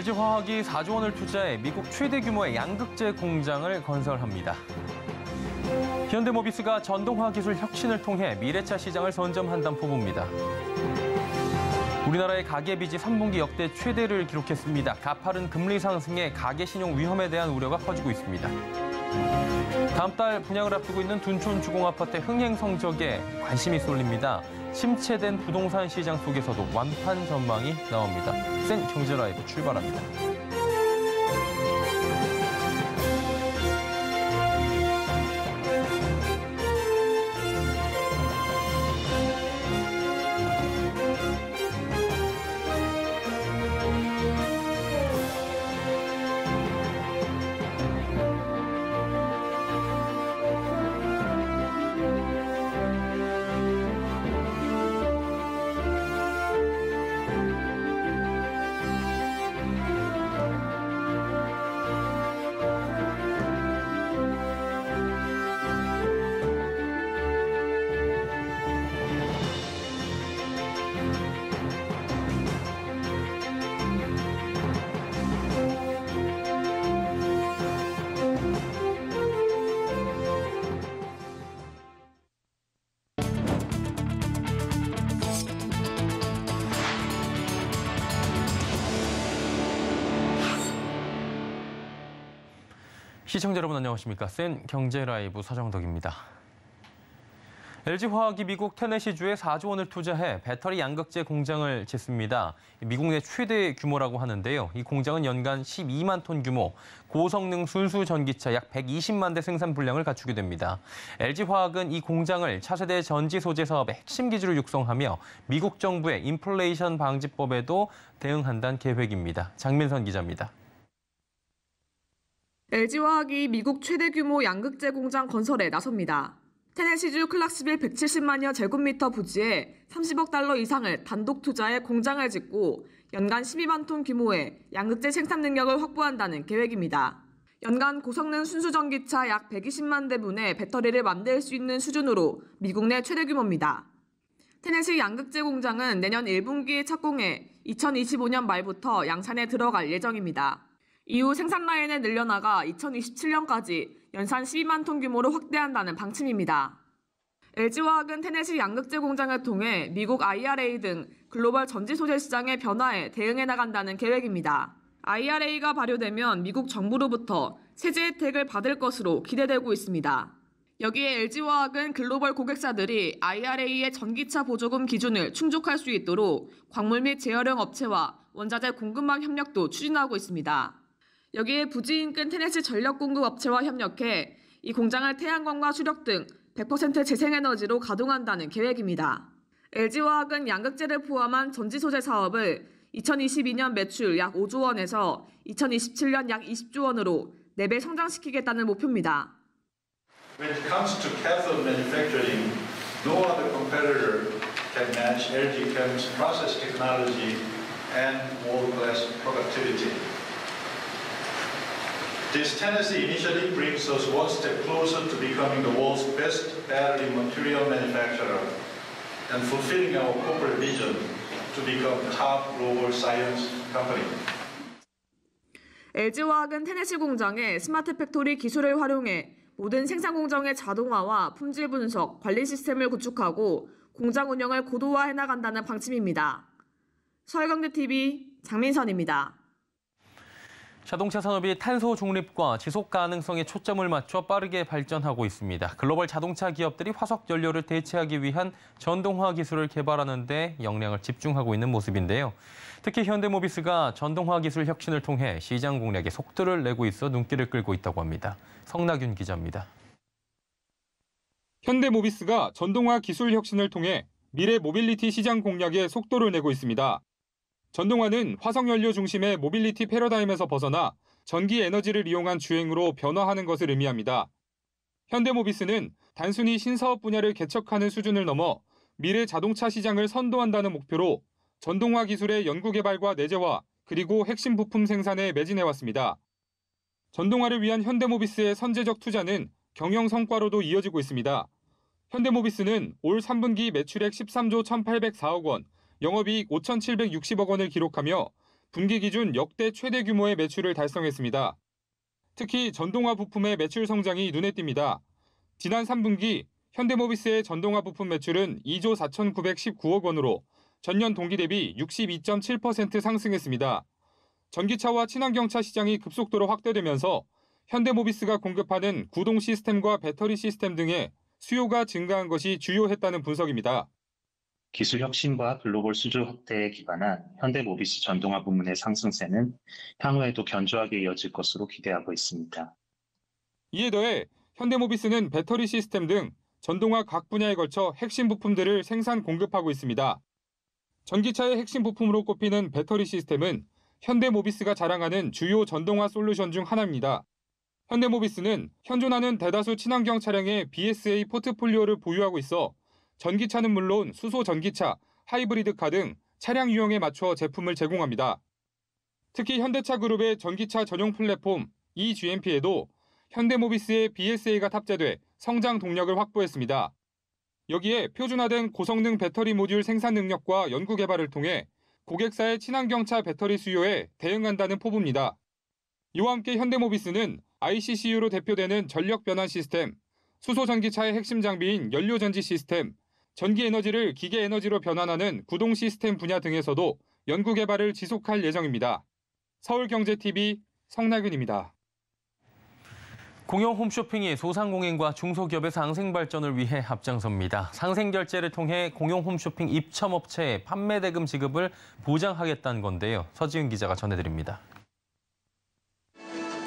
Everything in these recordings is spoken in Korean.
벨지화학이 4조 원을 투자해 미국 최대 규모의 양극재 공장을 건설합니다. 현대모비스가 전동화 기술 혁신을 통해 미래차 시장을 선점한다는 포부입니다. 우리나라의 가계빚이 3분기 역대 최대를 기록했습니다. 가파른 금리 상승에 가계 신용 위험에 대한 우려가 커지고 있습니다. 다음 달 분양을 앞두고 있는 둔촌 주공아파트 흥행 성적에 관심이 쏠립니다. 침체된 부동산 시장 속에서도 완판 전망이 나옵니다. 센 경제라이브 출발합니다. 시청자 여러분 안녕하십니까. 센 경제 라이브 서정덕입니다. LG화학이 미국 테네시주에 4조 원을 투자해 배터리 양극재 공장을 짓습니다. 미국 내 최대 규모라고 하는데요. 이 공장은 연간 12만 톤 규모, 고성능 순수 전기차 약 120만 대 생산 분량을 갖추게 됩니다. LG화학은 이 공장을 차세대 전지 소재 사업의 핵심 기지로 육성하며 미국 정부의 인플레이션 방지법에도 대응한다는 계획입니다. 장민선 기자입니다. LG화학이 미국 최대 규모 양극재 공장 건설에 나섭니다. 테네시주 클락스빌 170만여 제곱미터 부지에 30억 달러 이상을 단독 투자해 공장을 짓고 연간 12만 톤 규모의 양극재 생산 능력을 확보한다는 계획입니다. 연간 고성능 순수전기차 약 120만 대분의 배터리를 만들 수 있는 수준으로 미국 내 최대 규모입니다. 테네시 양극재 공장은 내년 1분기에 착공해 2025년 말부터 양산에 들어갈 예정입니다. 이후 생산 라인을 늘려나가 2027년까지 연산 12만 톤 규모로 확대한다는 방침입니다. LG화학은 테네시 양극재 공장을 통해 미국 IRA 등 글로벌 전지 소재 시장의 변화에 대응해 나간다는 계획입니다. IRA가 발효되면 미국 정부로부터 세제 혜택을 받을 것으로 기대되고 있습니다. 여기에 LG화학은 글로벌 고객사들이 IRA의 전기차 보조금 기준을 충족할 수 있도록 광물 및 재활용 업체와 원자재 공급망 협력도 추진하고 있습니다. 여기에 부지인근 테네시 전력 공급 업체와 협력해 이 공장을 태양광과 수력 등 100% 재생에너지로 가동한다는 계획입니다. LG화학은 양극재를 포함한 전지 소재 사업을 2022년 매출 약 5조 원에서 2027년 약 20조 원으로 4배 성장시키겠다는 목표입니다. When it comes to cathode manufacturing, no other competitor can match LG Chem's process technology and world-class productivity. This tendency initially brings us one step closer to becoming the world's best battery material manufacturer and fulfilling our corporate vision to become top global science company. LG화학은 테네시 공장의 스마트 팩토리 기술을 활용해 모든 생산 공정의 자동화와 품질 분석, 관리 시스템을 구축하고 공장 운영을 고도화해 나간다는 방침입니다. 서해경제TV 장민선입니다. 자동차 산업이 탄소 중립과 지속 가능성에 초점을 맞춰 빠르게 발전하고 있습니다. 글로벌 자동차 기업들이 화석 연료를 대체하기 위한 전동화 기술을 개발하는 데 역량을 집중하고 있는 모습인데요. 특히 현대모비스가 전동화 기술 혁신을 통해 시장 공략에 속도를 내고 있어 눈길을 끌고 있다고 합니다. 성나균 기자입니다. 현대모비스가 전동화 기술 혁신을 통해 미래 모빌리티 시장 공략에 속도를 내고 있습니다. 전동화는 화석연료 중심의 모빌리티 패러다임에서 벗어나 전기 에너지를 이용한 주행으로 변화하는 것을 의미합니다. 현대모비스는 단순히 신사업 분야를 개척하는 수준을 넘어 미래 자동차 시장을 선도한다는 목표로 전동화 기술의 연구개발과 내재화 그리고 핵심 부품 생산에 매진해왔습니다. 전동화를 위한 현대모비스의 선제적 투자는 경영 성과로도 이어지고 있습니다. 현대모비스는 올 3분기 매출액 13조 1,804억 원, 영업이익 5,760억 원을 기록하며 분기 기준 역대 최대 규모의 매출을 달성했습니다. 특히 전동화 부품의 매출 성장이 눈에 띕니다. 지난 3분기 현대모비스의 전동화 부품 매출은 2조 4,919억 원으로 전년 동기 대비 62.7% 상승했습니다. 전기차와 친환경차 시장이 급속도로 확대되면서 현대모비스가 공급하는 구동 시스템과 배터리 시스템 등의 수요가 증가한 것이 주요했다는 분석입니다. 기술 혁신과 글로벌 수주 확대에 기반한 현대모비스 전동화 부문의 상승세는 향후에도 견조하게 이어질 것으로 기대하고 있습니다. 이에 더해 현대모비스는 배터리 시스템 등 전동화 각 분야에 걸쳐 핵심 부품들을 생산 공급하고 있습니다. 전기차의 핵심 부품으로 꼽히는 배터리 시스템은 현대모비스가 자랑하는 주요 전동화 솔루션 중 하나입니다. 현대모비스는 현존하는 대다수 친환경 차량의 BSA 포트폴리오를 보유하고 있어 전기차는 물론 수소 전기차, 하이브리드카 등 차량 유형에 맞춰 제품을 제공합니다. 특히 현대차 그룹의 전기차 전용 플랫폼 eGMP에도 현대모비스의 BSA가 탑재돼 성장 동력을 확보했습니다. 여기에 표준화된 고성능 배터리 모듈 생산 능력과 연구 개발을 통해 고객사의 친환경차 배터리 수요에 대응한다는 포부입니다. 이와 함께 현대모비스는 ICCU로 대표되는 전력 변환 시스템, 수소 전기차의 핵심 장비인 연료 전지 시스템, 전기 에너지를 기계 에너지로 변환하는 구동 시스템 분야 등에서도 연구 개발을 지속할 예정입니다. 서울경제TV 성나균입니다. 공영 홈쇼핑이 소상공인과 중소기업의 상생 발전을 위해 앞장섭니다. 상생 결제를 통해 공영 홈쇼핑 입점업체에 판매 대금 지급을 보장하겠다는 건데요. 서지은 기자가 전해드립니다.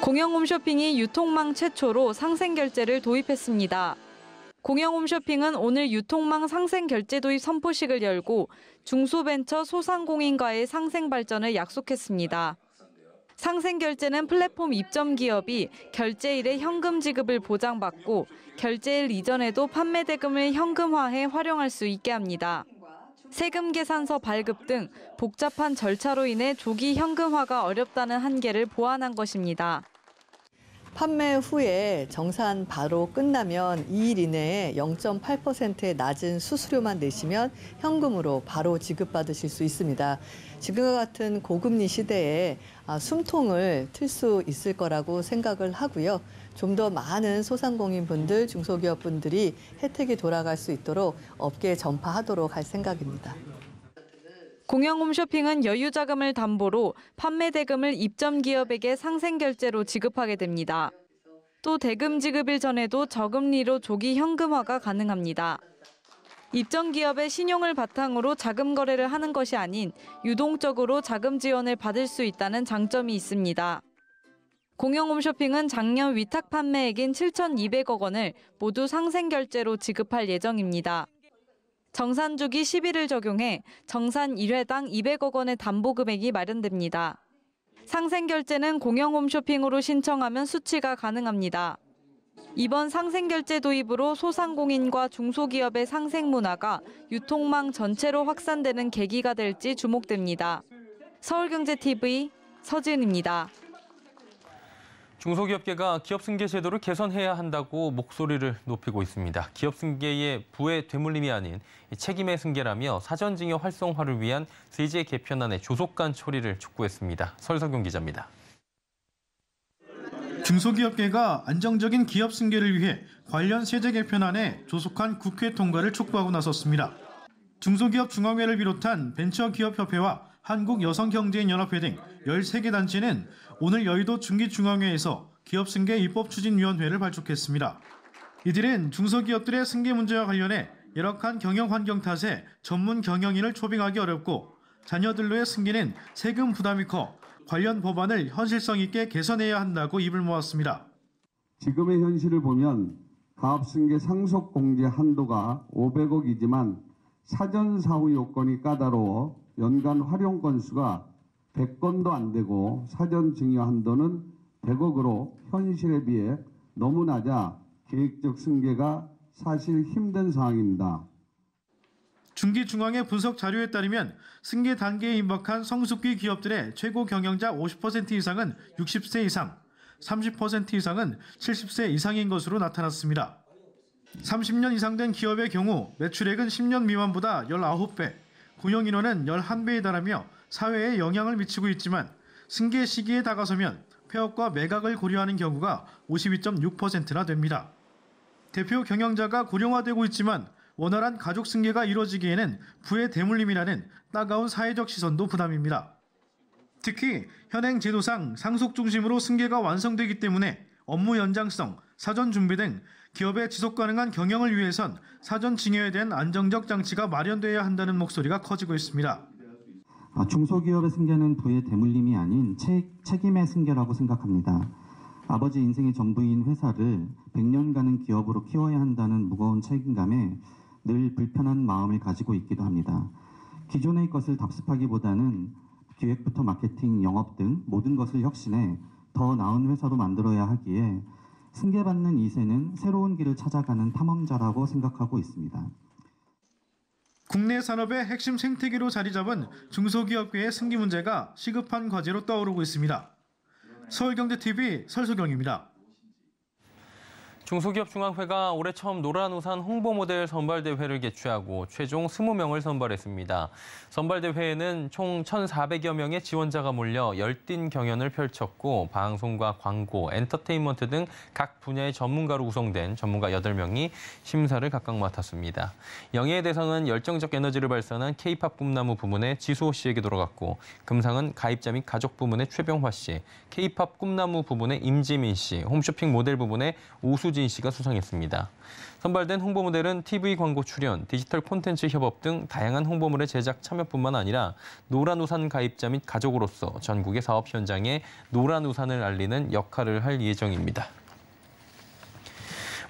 공영 홈쇼핑이 유통망 최초로 상생 결제를 도입했습니다. 공영 홈쇼핑은 오늘 유통망 상생 결제 도입 선포식을 열고 중소벤처 소상공인과의 상생 발전을 약속했습니다. 상생 결제는 플랫폼 입점 기업이 결제일에 현금 지급을 보장받고 결제일 이전에도 판매 대금을 현금화해 활용할 수 있게 합니다. 세금 계산서 발급 등 복잡한 절차로 인해 조기 현금화가 어렵다는 한계를 보완한 것입니다. 판매 후에 정산 바로 끝나면 2일 이내에 0.8%의 낮은 수수료만 내시면 현금으로 바로 지급받으실 수 있습니다. 지금과 같은 고금리 시대에 아, 숨통을 틀 수 있을 거라고 생각을 하고요. 좀 더 많은 소상공인분들, 중소기업분들이 혜택이 돌아갈 수 있도록 업계에 전파하도록 할 생각입니다. 공영홈쇼핑은 여유자금을 담보로 판매 대금을 입점 기업에게 상생 결제로 지급하게 됩니다. 또 대금 지급일 전에도 저금리로 조기 현금화가 가능합니다. 입점 기업의 신용을 바탕으로 자금 거래를 하는 것이 아닌 유동적으로 자금 지원을 받을 수 있다는 장점이 있습니다. 공영홈쇼핑은 작년 위탁 판매액인 7,200억 원을 모두 상생 결제로 지급할 예정입니다. 정산 주기 10일을 적용해 정산 1회당 200억 원의 담보 금액이 마련됩니다. 상생 결제는 공영 홈쇼핑으로 신청하면 수취가 가능합니다. 이번 상생 결제 도입으로 소상공인과 중소기업의 상생 문화가 유통망 전체로 확산되는 계기가 될지 주목됩니다. 서울경제TV 서지은입니다. 중소기업계가 기업승계 제도를 개선해야 한다고 목소리를 높이고 있습니다. 기업승계의 부의 되물림이 아닌 책임의 승계라며 사전징여 활성화를 위한 세제 개편안의 조속한 처리를 촉구했습니다. 설석용 기자입니다. 중소기업계가 안정적인 기업 승계를 위해 관련 세제 개편안에 조속한 국회 통과를 촉구하고 나섰습니다. 중소기업중앙회를 비롯한 벤처기업협회와 한국여성경제인연합회 등 13개 단체는 오늘 여의도 중기중앙회에서 기업승계 입법추진위원회를 발족했습니다. 이들은 중소기업들의 승계 문제와 관련해 열악한 경영 환경 탓에 전문 경영인을 초빙하기 어렵고 자녀들로의 승계는 세금 부담이 커 관련 법안을 현실성 있게 개선해야 한다고 입을 모았습니다. 지금의 현실을 보면 가업승계 상속공제 한도가 500억이지만 사전사후 요건이 까다로워 연간 활용 건수가 100건도 안 되고 사전 증여 한도는 100억으로 현실에 비해 너무 낮아 계획적 승계가 사실 힘든 상황입니다. 중기중앙의 분석 자료에 따르면 승계 단계에 임박한 성숙기 기업들의 최고 경영자 50% 이상은 60세 이상, 30% 이상은 70세 이상인 것으로 나타났습니다. 30년 이상 된 기업의 경우 매출액은 10년 미만보다 19배, 고용 인원은 11배에 달하며 사회에 영향을 미치고 있지만 승계 시기에 다가서면 폐업과 매각을 고려하는 경우가 52.6%나 됩니다. 대표 경영자가 고령화되고 있지만 원활한 가족 승계가 이뤄지기에는 부의 대물림이라는 따가운 사회적 시선도 부담입니다. 특히 현행 제도상 상속 중심으로 승계가 완성되기 때문에 업무 연장성, 사전 준비 등 기업의 지속 가능한 경영을 위해선 사전 징여에 대한 안정적 장치가 마련되어야 한다는 목소리가 커지고 있습니다. 아, 중소기업의 승계는 부의 대물림이 아닌 책임의 승계라고 생각합니다. 아버지 인생의 전부인 회사를 100년 가는 기업으로 키워야 한다는 무거운 책임감에 늘 불편한 마음을 가지고 있기도 합니다. 기존의 것을 답습하기보다는 기획부터 마케팅, 영업 등 모든 것을 혁신해 더 나은 회사로 만들어야 하기에 승계받는 2세는 새로운 길을 찾아가는 탐험자라고 생각하고 있습니다. 국내 산업의 핵심 생태계로 자리 잡은 중소기업계의 승기 문제가 시급한 과제로 떠오르고 있습니다. 서울경제TV 설소경입니다. 중소기업중앙회가 올해 처음 노란우산 홍보모델 선발대회를 개최하고 최종 20명을 선발했습니다. 선발대회에는 총 1,400여 명의 지원자가 몰려 열띤 경연을 펼쳤고 방송과 광고, 엔터테인먼트 등 각 분야의 전문가로 구성된 전문가 8명이 심사를 각각 맡았습니다. 영예의 대상은 열정적 에너지를 발산한 K-팝 꿈나무 부문의 지수호 씨에게 돌아갔고 금상은 가입자 및 가족 부문의 최병화 씨, K-팝 꿈나무 부문의 임지민 씨, 홈쇼핑 모델 부문의 우수 신유진 씨가 수상했습니다. 선발된 홍보 모델은 TV 광고 출연, 디지털 콘텐츠 협업 등 다양한 홍보물의 제작 참여뿐만 아니라 노란우산 가입자 및 가족으로서 전국의 사업 현장에 노란우산을 알리는 역할을 할 예정입니다.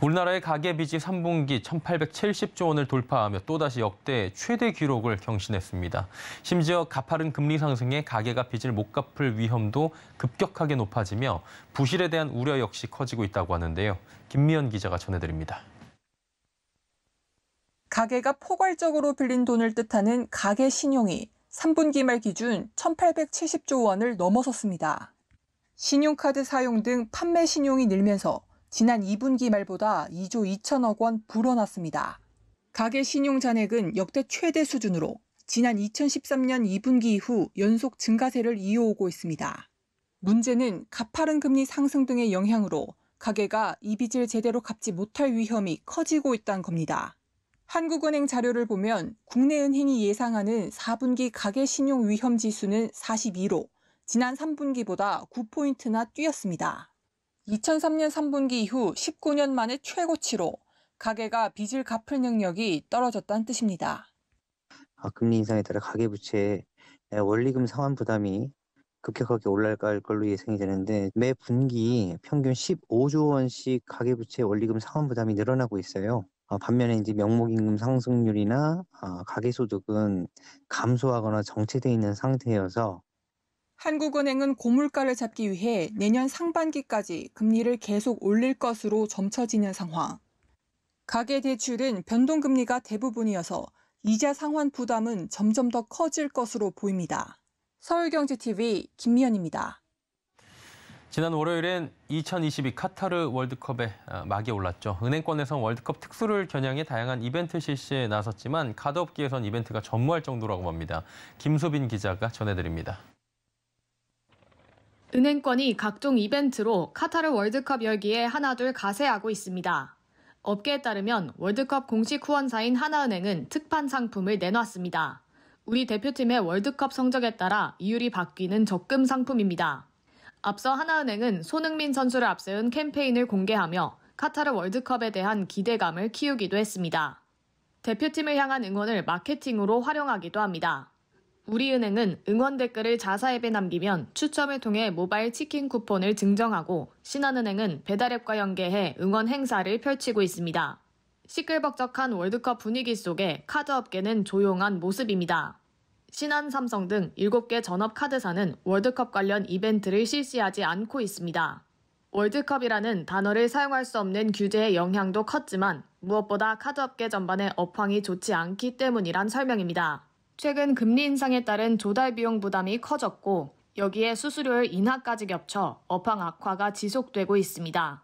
우리나라의 가계빚이 3분기 1,870조 원을 돌파하며 또다시 역대 최대 기록을 경신했습니다. 심지어 가파른 금리 상승에 가계가 빚을 못 갚을 위험도 급격하게 높아지며 부실에 대한 우려 역시 커지고 있다고 하는데요. 김미연 기자가 전해드립니다. 가계가 포괄적으로 빌린 돈을 뜻하는 가계 신용이 3분기 말 기준 1,870조 원을 넘어섰습니다. 신용카드 사용 등 판매 신용이 늘면서 지난 2분기 말보다 2조 2천억 원 불어났습니다. 가계 신용 잔액은 역대 최대 수준으로 지난 2013년 2분기 이후 연속 증가세를 이어오고 있습니다. 문제는 가파른 금리 상승 등의 영향으로 가계가 이 빚을 제대로 갚지 못할 위험이 커지고 있다는 겁니다. 한국은행 자료를 보면 국내은행이 예상하는 4분기 가계 신용 위험 지수는 42로 지난 3분기보다 9포인트나 뛰었습니다. 2003년 3분기 이후 19년 만에 최고치로 가계가 빚을 갚을 능력이 떨어졌다는 뜻입니다. 아, 금리 인상에 따라 가계부채의 원리금 상환 부담이 급격하게 올라갈 걸로 예상이 되는데 매 분기 평균 15조 원씩 가계부채 원리금 상환 부담이 늘어나고 있어요. 아, 반면에 이제 명목임금 상승률이나 아, 가계소득은 감소하거나 정체되 있는 상태여서 한국은행은 고물가를 잡기 위해 내년 상반기까지 금리를 계속 올릴 것으로 점쳐지는 상황. 가계 대출은 변동금리가 대부분이어서 이자 상환 부담은 점점 더 커질 것으로 보입니다. 서울경제TV 김미연입니다. 지난 월요일엔 2022 카타르 월드컵에 어, 막이 올랐죠. 은행권에선 월드컵 특수를 겨냥해 다양한 이벤트 실시에 나섰지만 카드업계에선 이벤트가 전무할 정도라고 봅니다 김소빈 기자가 전해드립니다. 은행권이 각종 이벤트로 카타르 월드컵 열기에 하나둘 가세하고 있습니다. 업계에 따르면 월드컵 공식 후원사인 하나은행은 특판 상품을 내놨습니다. 우리 대표팀의 월드컵 성적에 따라 이율이 바뀌는 적금 상품입니다. 앞서 하나은행은 손흥민 선수를 앞세운 캠페인을 공개하며 카타르 월드컵에 대한 기대감을 키우기도 했습니다. 대표팀을 향한 응원을 마케팅으로 활용하기도 합니다. 우리은행은 응원 댓글을 자사앱에 남기면 추첨을 통해 모바일 치킨 쿠폰을 증정하고 신한은행은 배달앱과 연계해 응원 행사를 펼치고 있습니다. 시끌벅적한 월드컵 분위기 속에 카드 업계는 조용한 모습입니다. 신한 삼성 등 7개 전업 카드사는 월드컵 관련 이벤트를 실시하지 않고 있습니다. 월드컵이라는 단어를 사용할 수 없는 규제의 영향도 컸지만 무엇보다 카드업계 전반의 업황이 좋지 않기 때문이란 설명입니다. 최근 금리 인상에 따른 조달 비용 부담이 커졌고 여기에 수수료율 인하까지 겹쳐 업황 악화가 지속되고 있습니다.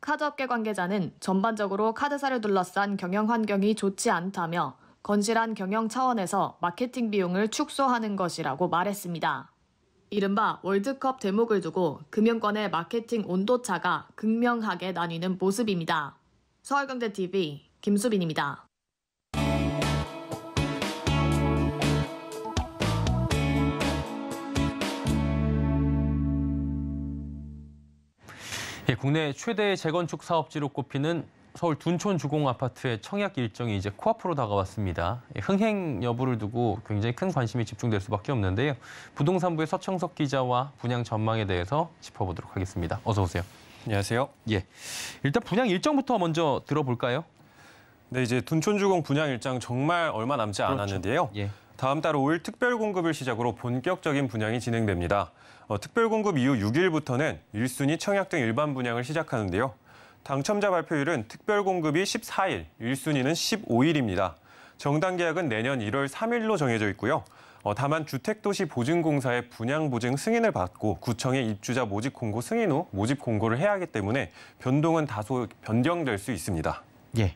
카드업계 관계자는 전반적으로 카드사를 둘러싼 경영 환경이 좋지 않다며 건실한 경영 차원에서 마케팅 비용을 축소하는 것이라고 말했습니다. 이른바 월드컵 대목을 두고 금융권의 마케팅 온도차가 극명하게 나뉘는 모습입니다. 서울경제TV 김수빈입니다. 예, 국내 최대 재건축 사업지로 꼽히는 서울 둔촌 주공 아파트의 청약 일정이 이제 코앞으로 다가왔습니다. 예, 흥행 여부를 두고 굉장히 큰 관심이 집중될 수밖에 없는데요. 부동산부의 서청석 기자와 분양 전망에 대해서 짚어보도록 하겠습니다. 어서 오세요. 안녕하세요. 예. 일단 분양 일정부터 먼저 들어볼까요? 네, 이제 둔촌 주공 분양 일정 정말 얼마 남지 그렇죠. 않았는데요. 예. 다음 달 5일 특별 공급을 시작으로 본격적인 분양이 진행됩니다. 어, 특별공급 이후 6일부터는 1순위 청약 등 일반 분양을 시작하는데요. 당첨자 발표일은 특별공급이 14일, 1순위는 15일입니다. 정당 계약은 내년 1월 3일로 정해져 있고요. 어, 다만 주택도시보증공사의 분양보증 승인을 받고 구청의 입주자 모집 공고 승인 후 모집 공고를 해야 하기 때문에 변동은 다소 변경될 수 있습니다. 예,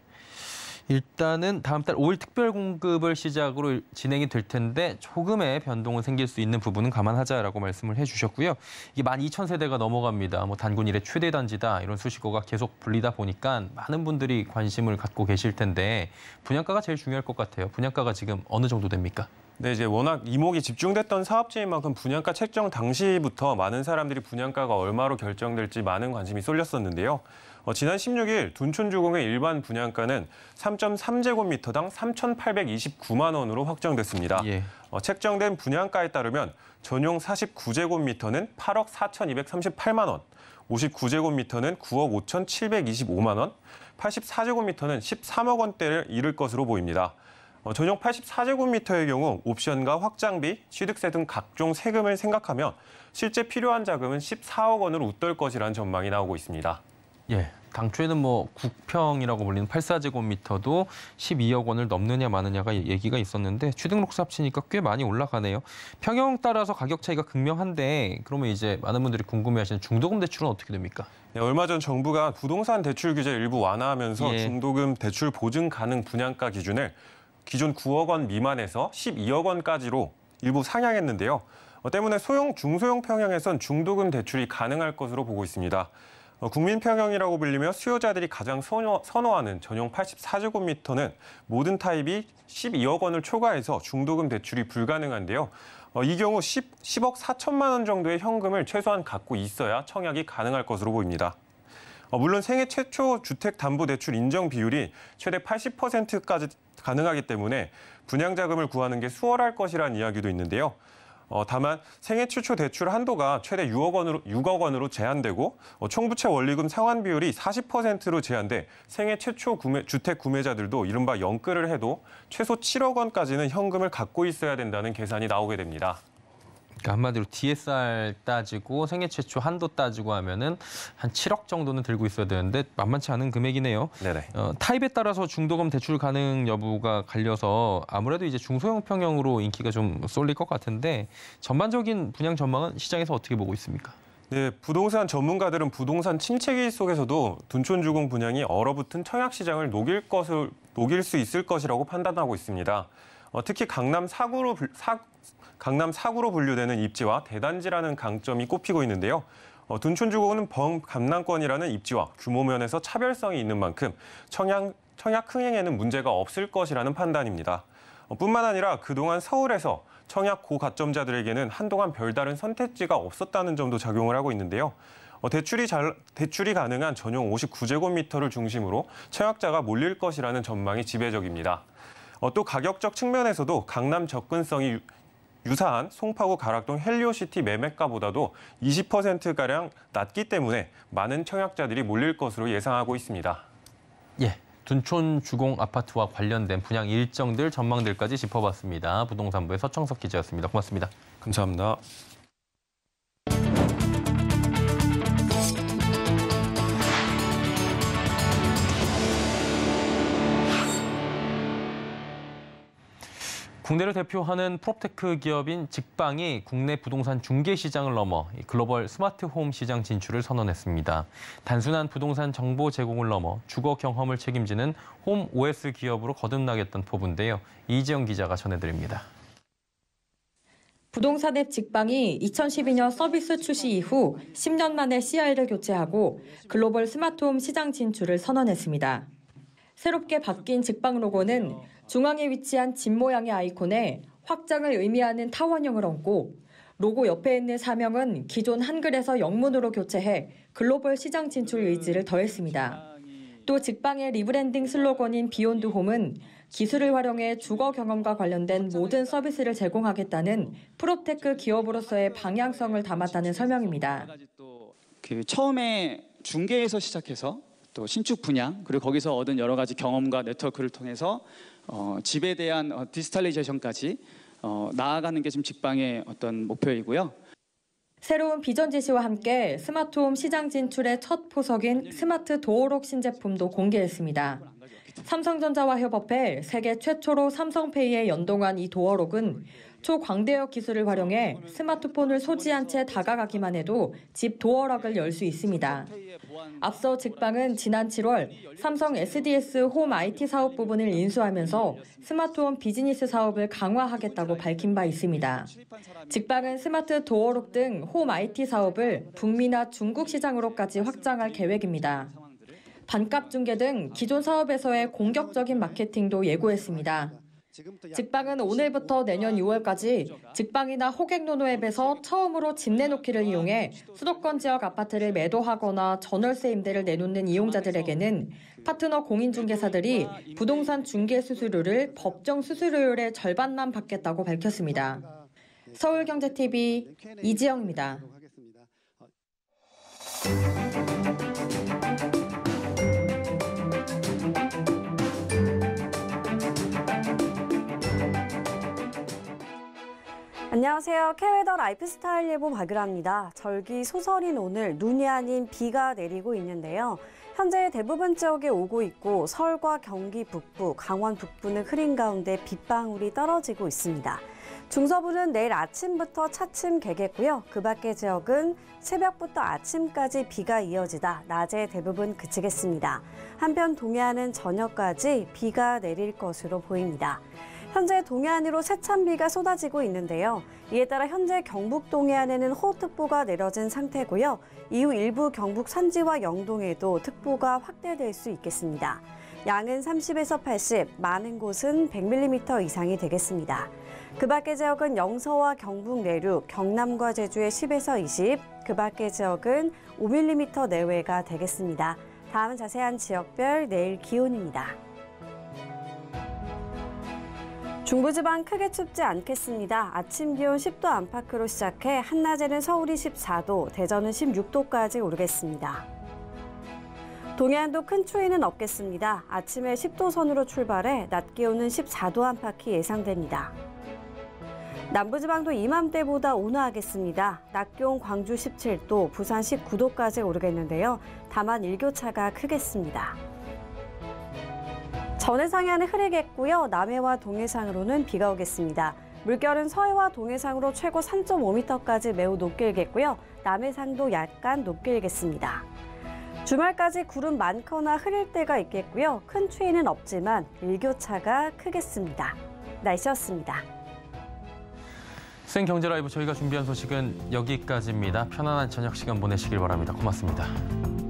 일단은 다음 달 5일 특별 공급을 시작으로 진행이 될 텐데 조금의 변동은 생길 수 있는 부분은 감안하자라고 말씀을 해주셨고요. 이게 12,000세대가 넘어갑니다. 뭐 단군 일의 최대 단지다 이런 수식어가 계속 불리다 보니까 많은 분들이 관심을 갖고 계실 텐데 분양가가 제일 중요할 것 같아요. 분양가가 지금 어느 정도 됩니까? 네, 이제 워낙 이목이 집중됐던 사업지인 만큼 분양가 책정 당시부터 많은 사람들이 분양가가 얼마로 결정될지 많은 관심이 쏠렸었는데요. 어, 지난 16일 둔촌주공의 일반 분양가는 3.3제곱미터당 3,829만 원으로 확정됐습니다. 예. 어, 책정된 분양가에 따르면 전용 49제곱미터는 8억 4,238만 원, 59제곱미터는 9억 5,725만 원, 84제곱미터는 13억 원대를 이를 것으로 보입니다. 어, 전용 84제곱미터의 경우 옵션과 확장비, 취득세 등 각종 세금을 생각하면 실제 필요한 자금은 14억 원을 웃돌 것이라는 전망이 나오고 있습니다. 예, 당초에는 뭐 국평이라고 불리는 84제곱미터도 12억 원을 넘느냐 마느냐가 얘기가 있었는데 취득록세 합치니까 꽤 많이 올라가네요. 평형 따라서 가격 차이가 극명한데 그러면 이제 많은 분들이 궁금해하시는 중도금 대출은 어떻게 됩니까? 네, 얼마 전 정부가 부동산 대출 규제 일부 완화하면서 예. 중도금 대출 보증 가능 분양가 기준을 기존 9억 원 미만에서 12억 원까지로 일부 상향했는데요. 어, 때문에 소형 중소형 평형에선 중도금 대출이 가능할 것으로 보고 있습니다. 어, 국민 평형이라고 불리며 수요자들이 가장 선호, 하는 전용 84제곱미터는 모든 타입이 12억 원을 초과해서 중도금 대출이 불가능한데요. 어, 이 경우 10, 10억 4천만 원 정도의 현금을 최소한 갖고 있어야 청약이 가능할 것으로 보입니다. 물론 생애 최초 주택담보대출 인정 비율이 최대 80%까지 가능하기 때문에 분양 자금을 구하는 게 수월할 것이라는 이야기도 있는데요. 어, 다만 생애 최초 대출 한도가 최대 6억 원으로, 6억 원으로 제한되고 어, 총부채 원리금 상환 비율이 40%로 제한돼 생애 최초 구매, 주택 구매자들도 이른바 영끌을 해도 최소 7억 원까지는 현금을 갖고 있어야 된다는 계산이 나오게 됩니다. 그러니까 한마디로 DSR 따지고 생애 최초 한도 따지고 하면은 한 7억 정도는 들고 있어야 되는데 만만치 않은 금액이네요. 네네. 어, 타입에 따라서 중도금 대출 가능 여부가 갈려서 아무래도 이제 중소형 평형으로 인기가 좀 쏠릴 것 같은데 전반적인 분양 전망은 시장에서 어떻게 보고 있습니까? 네, 부동산 전문가들은 부동산 침체기 속에서도 둔촌주공 분양이 얼어붙은 청약 시장을 녹일 것을 녹일 수 있을 것이라고 판단하고 있습니다. 어, 특히 강남 사구로 사, 강남 4구로 분류되는 입지와 대단지라는 강점이 꼽히고 있는데요. 어, 둔촌주공은 범감남권이라는 입지와 규모면에서 차별성이 있는 만큼 청약, 청약 흥행에는 문제가 없을 것이라는 판단입니다. 어, 뿐만 아니라 그동안 서울에서 청약 고가점자들에게는 한동안 별다른 선택지가 없었다는 점도 작용을 하고 있는데요. 어, 대출이, 잘, 대출이 가능한 전용 59제곱미터를 중심으로 청약자가 몰릴 것이라는 전망이 지배적입니다. 어, 또 가격적 측면에서도 강남 접근성이 유사한 송파구 가락동 헬리오시티 매매가보다도 20%가량 낮기 때문에 많은 청약자들이 몰릴 것으로 예상하고 있습니다. 예, 둔촌 주공 아파트와 관련된 분양 일정들, 전망들까지 짚어봤습니다. 부동산부의 서청석 기자였습니다. 고맙습니다. 감사합니다. 국내를 대표하는 프롭테크 기업인 직방이 국내 부동산 중개 시장을 넘어 글로벌 스마트홈 시장 진출을 선언했습니다. 단순한 부동산 정보 제공을 넘어 주거 경험을 책임지는 홈 OS 기업으로 거듭나겠다는 포부인데요. 이지영 기자가 전해드립니다. 부동산 앱 직방이 2012년 서비스 출시 이후 10년 만에 CR를 교체하고 글로벌 스마트홈 시장 진출을 선언했습니다. 새롭게 바뀐 직방 로고는 중앙에 위치한 집 모양의 아이콘에 확장을 의미하는 타원형을 얹고 로고 옆에 있는 사명은 기존 한글에서 영문으로 교체해 글로벌 시장 진출 의지를 더했습니다. 또 직방의 리브랜딩 슬로건인 비욘드 홈은 기술을 활용해 주거 경험과 관련된 모든 서비스를 제공하겠다는 프로테크 기업으로서의 방향성을 담았다는 설명입니다. 그 처음에 중개에서 시작해서 또 신축 분양 그리고 거기서 얻은 여러 가지 경험과 네트워크를 통해서 어, 집에 대한 어, 디지털리제이션까지 어, 나아가는 게 지금 직방의 어떤 목표이고요. 새로운 비전 제시와 함께 스마트홈 시장 진출의 첫 포석인 스마트 도어록 신제품도 공개했습니다. 삼성전자와 협업해 세계 최초로 삼성페이에 연동한 이 도어록은 초광대역 기술을 활용해 스마트폰을 소지한 채 다가가기만 해도 집 도어락을 열 수 있습니다. 앞서 직방은 지난 7월 삼성 SDS 홈 IT 사업 부분을 인수하면서 스마트홈 비즈니스 사업을 강화하겠다고 밝힌 바 있습니다. 직방은 스마트 도어록 등 홈 IT 사업을 북미나 중국 시장으로까지 확장할 계획입니다. 반값 중개등 기존 사업에서의 공격적인 마케팅도 예고했습니다. 직방은 오늘부터 내년 6월까지 직방이나 호객노노앱에서 처음으로 집 내놓기를 이용해 수도권 지역 아파트를 매도하거나 전월세 임대를 내놓는 이용자들에게는 그 파트너 공인중개사들이 부동산 중개 수수료를 법정 수수료율의 절반만 받겠다고 밝혔습니다. 서울경제TV 네, 이지영입니다. 안녕하세요. 캐웨더 라이프스타일 예보 박유라입니다. 절기 소설인 오늘 눈이 아닌 비가 내리고 있는데요. 현재 대부분 지역에 오고 있고 서울과 경기 북부, 강원 북부는 흐린 가운데 빗방울이 떨어지고 있습니다. 중서부는 내일 아침부터 차츰 개겠고요. 그 밖의 지역은 새벽부터 아침까지 비가 이어지다 낮에 대부분 그치겠습니다. 한편 동해안은 저녁까지 비가 내릴 것으로 보입니다. 현재 동해안으로 세찬비가 쏟아지고 있는데요. 이에 따라 현재 경북 동해안에는 호우특보가 내려진 상태고요. 이후 일부 경북 산지와 영동에도 특보가 확대될 수 있겠습니다. 양은 30에서 80, 많은 곳은 100mm 이상이 되겠습니다. 그 밖의 지역은 영서와 경북 내륙, 경남과 제주의 10에서 20, 그 밖의 지역은 5mm 내외가 되겠습니다. 다음은 자세한 지역별 내일 기온입니다. 중부지방 크게 춥지 않겠습니다. 아침 기온 10도 안팎으로 시작해 한낮에는 서울이 14도, 대전은 16도까지 오르겠습니다. 동해안도 큰 추위는 없겠습니다. 아침에 10도 선으로 출발해 낮 기온은 14도 안팎이 예상됩니다. 남부지방도 이맘때보다 온화하겠습니다. 낮 기온 광주 17도, 부산 19도까지 오르겠는데요. 다만 일교차가 크겠습니다. 전해상해안은 흐리겠고요. 남해와 동해상으로는 비가 오겠습니다. 물결은 서해와 동해상으로 최고 3.5m까지 매우 높게 일겠고요. 남해상도 약간 높게 일겠습니다. 주말까지 구름 많거나 흐릴 때가 있겠고요. 큰 추위는 없지만 일교차가 크겠습니다. 날씨였습니다. 생경제 라이브 저희가 준비한 소식은 여기까지입니다. 편안한 저녁 시간 보내시길 바랍니다. 고맙습니다.